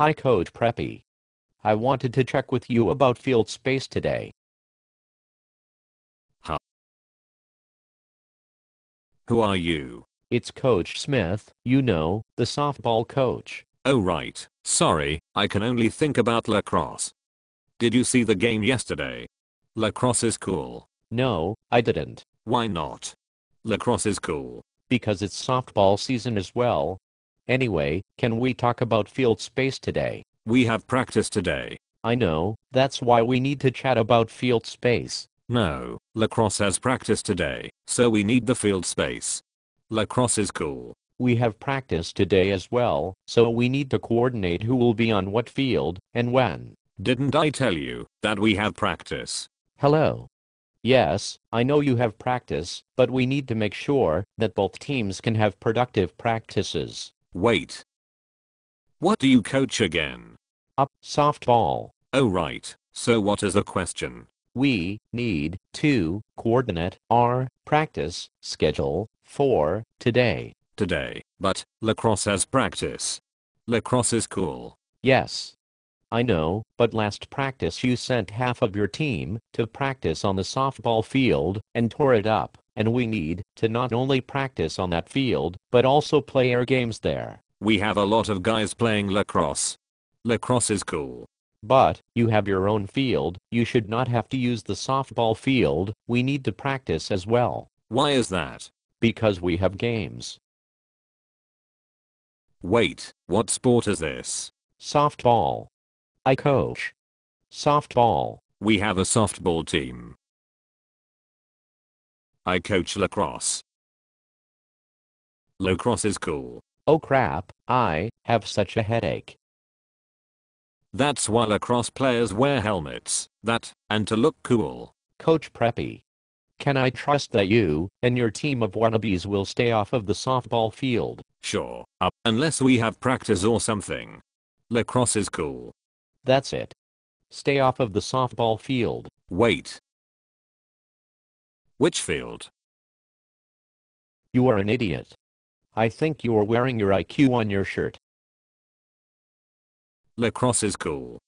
Hi Coach Preppy. I wanted to check with you about field space today. Huh? Who are you? It's Coach Smith, you know, the softball coach. Oh right, sorry, I can only think about lacrosse. Did you see the game yesterday? Lacrosse is cool. No, I didn't. Why not? Lacrosse is cool. Because it's softball season as well, Anyway, can we talk about field space today? We have practice today. I know, that's why we need to chat about field space. No, lacrosse has practice today, so we need the field space. Lacrosse is cool. We have practice today as well, so we need to coordinate who will be on what field and when. Didn't I tell you that we have practice? Hello. Yes, I know you have practice, but we need to make sure that both teams can have productive practices. Wait. What do you coach again? Up softball. Oh right, so what is the question? We need to coordinate our practice schedule for today. Today, but lacrosse has practice. Lacrosse is cool. Yes. I know, but last practice you sent half of your team to practice on the softball field and tore it up and we need to not only practice on that field, but also play our games there. We have a lot of guys playing lacrosse. Lacrosse is cool. But, you have your own field, you should not have to use the softball field, we need to practice as well. Why is that? Because we have games. Wait, what sport is this? Softball. I coach. Softball. We have a softball team. I coach lacrosse. Lacrosse is cool. Oh crap, I have such a headache. That's why lacrosse players wear helmets, that, and to look cool. Coach Preppy. Can I trust that you and your team of wannabes will stay off of the softball field? Sure, uh, unless we have practice or something. Lacrosse is cool. That's it. Stay off of the softball field. Wait, Witchfield, You are an idiot. I think you are wearing your IQ on your shirt. Lacrosse is cool.